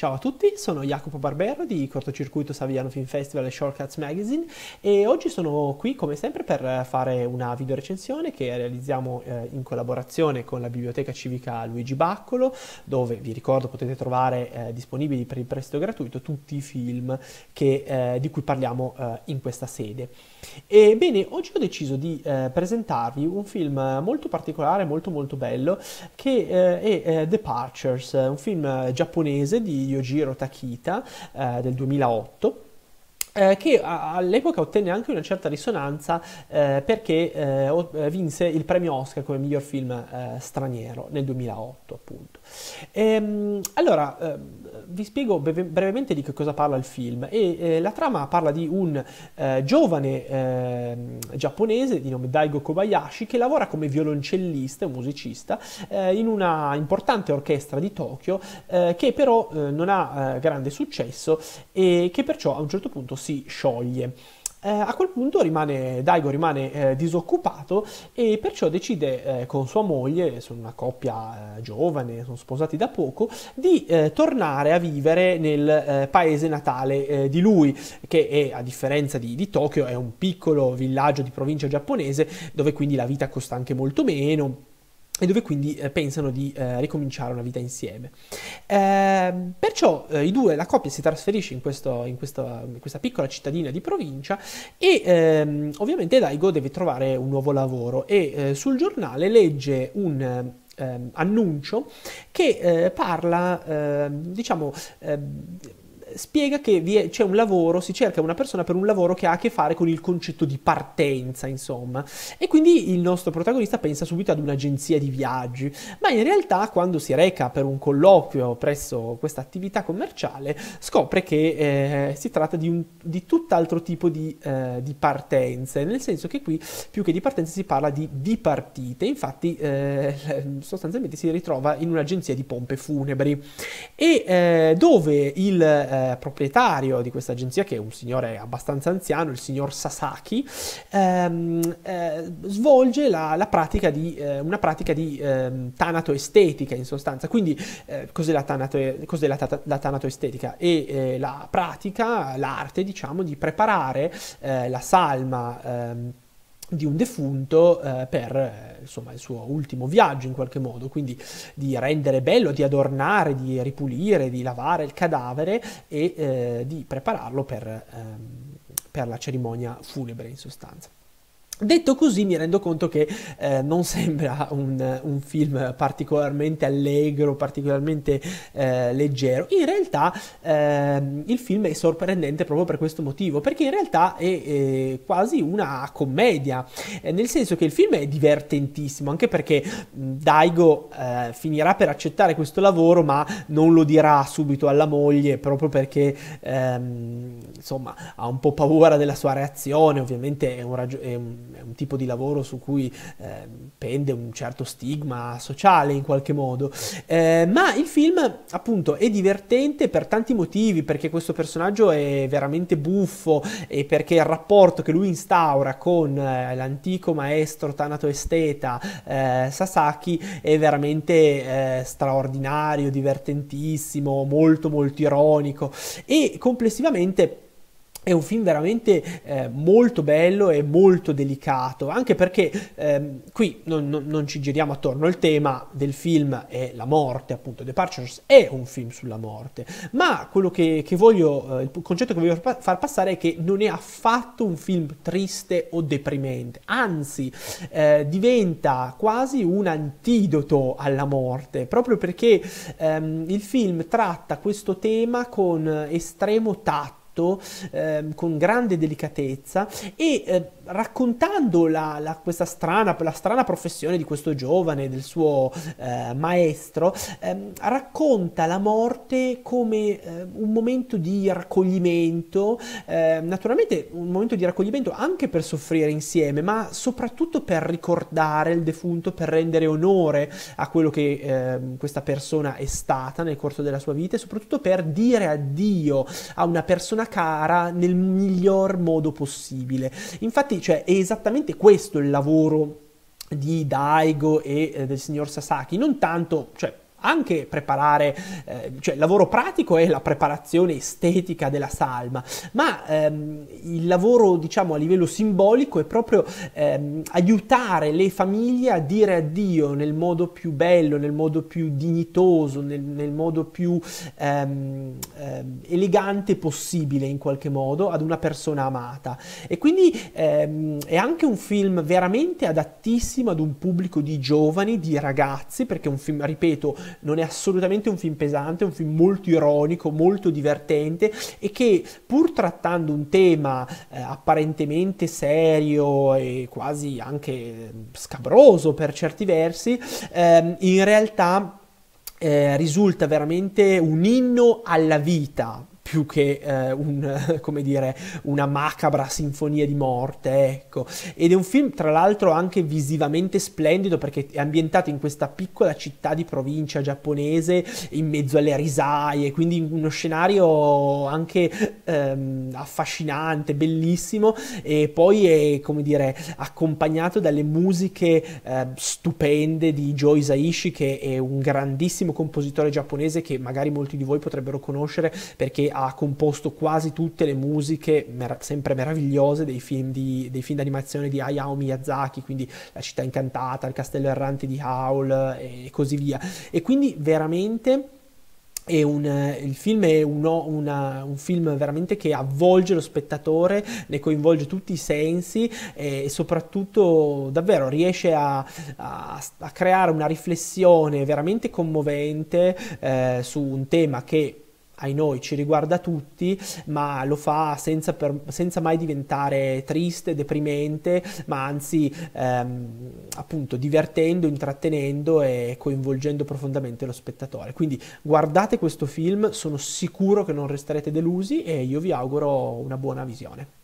Ciao a tutti, sono Jacopo Barbero di Cortocircuito Saviano Film Festival e Shortcuts Magazine e oggi sono qui come sempre per fare una video recensione che realizziamo eh, in collaborazione con la Biblioteca Civica Luigi Baccolo dove vi ricordo potete trovare eh, disponibili per il prestito gratuito tutti i film che, eh, di cui parliamo eh, in questa sede. Ebbene, oggi ho deciso di eh, presentarvi un film molto particolare, molto molto bello che eh, è Departures, un film giapponese di Yojiro Takita eh, del 2008. Eh, che all'epoca ottenne anche una certa risonanza eh, perché eh, o- eh, vinse il premio Oscar come miglior film eh, straniero nel 2008 appunto. E, ehm, allora, ehm, vi spiego brevemente di che cosa parla il film. E, eh, la trama parla di un eh, giovane eh, giapponese di nome Daigo Kobayashi che lavora come violoncellista e musicista eh, in una importante orchestra di Tokyo eh, che però eh, non ha grande successo e che perciò a un certo punto si scioglie. Eh, a quel punto rimane, Daigo rimane eh, disoccupato e perciò decide eh, con sua moglie, sono una coppia eh, giovane, sono sposati da poco, di eh, tornare a vivere nel eh, paese natale di lui, che è, a differenza di, di, Tokyo è un piccolo villaggio di provincia giapponese dove quindi la vita costa anche molto meno e dove quindi eh, pensano di eh, ricominciare una vita insieme. Ehm, eh, perciò i due, la coppia si trasferisce in, questo, in, questa, in questa, piccola cittadina di provincia e ehm, ovviamente Daigo deve trovare un nuovo lavoro e eh, sul giornale legge un ehm, annuncio che eh, parla, ehm, diciamo ehm, spiega che è, c'è un lavoro, si cerca una persona per un lavoro che ha a che fare con il concetto di partenza, insomma. E quindi il nostro protagonista pensa subito ad un'agenzia di viaggi, ma in realtà quando si reca per un colloquio presso questa attività commerciale scopre che eh, si tratta di, un, di tutt'altro tipo di, eh, di, partenze, nel senso che qui più che di partenze si parla di dipartite, infatti eh, sostanzialmente si ritrova in un'agenzia di pompe funebri e eh, dove il eh, eh, proprietario di questa agenzia, che è un signore abbastanza anziano, il signor Sasaki, ehm, eh, svolge la, la, pratica di, eh, una pratica di ehm, tanato estetica in sostanza. Quindi eh, cos'è, la tanato, cos'è la, la tanato estetica? È eh, la pratica, l'arte diciamo di preparare la salma ehm, di un defunto per insomma, il suo ultimo viaggio in qualche modo, quindi di rendere bello, di adornare, di ripulire, di lavare il cadavere e eh, di prepararlo per, ehm, per la cerimonia funebre in sostanza. Detto così mi rendo conto che eh, non sembra un, un, film particolarmente allegro, particolarmente eh, leggero. In realtà eh, il film è sorprendente proprio per questo motivo, perché in realtà è, è quasi una commedia, eh, nel senso che il film è divertentissimo, anche perché Daigo eh, finirà per accettare questo lavoro, ma non lo dirà subito alla moglie, proprio perché ehm, insomma ha un po' paura della sua reazione, ovviamente è un, ragio- è un è un tipo di lavoro su cui eh, pende un certo stigma sociale in qualche modo, eh, ma il film appunto è divertente per tanti motivi, perché questo personaggio è veramente buffo e perché il rapporto che lui instaura con eh, l'antico maestro Tanato Esteta eh, Sasaki è veramente eh, straordinario, divertentissimo, molto molto ironico e complessivamente è un film veramente eh, molto bello e molto delicato, anche perché ehm, qui non, non, non, ci giriamo attorno, al tema del film è la morte, appunto, The Parchers è un film sulla morte, ma quello che, che voglio, eh, il concetto che voglio far passare è che non è affatto un film triste o deprimente, anzi eh, diventa quasi un antidoto alla morte, proprio perché ehm, il film tratta questo tema con estremo tatto fatto eh, con grande delicatezza e eh, raccontando la, la, questa strana, la strana professione di questo giovane, del suo eh, maestro, ehm, racconta la morte come eh, un momento di raccoglimento, eh, naturalmente un momento di raccoglimento anche per soffrire insieme, ma soprattutto per ricordare il defunto, per rendere onore a quello che ehm, questa persona è stata nel corso della sua vita e soprattutto per dire addio a una persona cara nel miglior modo possibile. Infatti cioè è esattamente questo il lavoro di Daigo e eh, del signor Sasaki, non tanto, cioè anche preparare, eh, cioè il lavoro pratico è la preparazione estetica della salma, ma ehm, il lavoro diciamo a livello simbolico è proprio ehm, aiutare le famiglie a dire addio nel modo più bello, nel modo più dignitoso, nel, nel modo più ehm, ehm elegante possibile in qualche modo ad una persona amata. E quindi ehm, è anche un film veramente adattissimo ad un pubblico di giovani, di ragazzi, perché è un film, ripeto, non è assolutamente un film pesante, è un film molto ironico, molto divertente e che pur trattando un tema eh, apparentemente serio e quasi anche scabroso per certi versi, ehm, in realtà eh, risulta veramente un inno alla vita, più che eh, un, dire, una macabra sinfonia di morte, ecco. Ed è un film, tra l'altro, anche visivamente splendido perché è ambientato in questa piccola città di provincia giapponese in mezzo alle risaie, quindi uno scenario anche ehm, affascinante, bellissimo e poi è, come dire, accompagnato dalle musiche eh, stupende di Joe Saishi, che è un grandissimo compositore giapponese che magari molti di voi potrebbero conoscere perché ha ha composto quasi tutte le musiche mer- sempre meravigliose dei film, di, dei film d'animazione di Hayao Miyazaki, quindi La città incantata, Il castello errante di Howl e così via. E quindi veramente... Un, il film è uno, una, un film veramente che avvolge lo spettatore, ne coinvolge tutti i sensi e soprattutto davvero riesce a, a, a creare una riflessione veramente commovente eh, su un tema che ai noi ci riguarda tutti, ma lo fa senza, per, senza mai diventare triste, deprimente, ma anzi ehm, appunto divertendo, intrattenendo e coinvolgendo profondamente lo spettatore. Quindi guardate questo film, sono sicuro che non resterete delusi e io vi auguro una buona visione.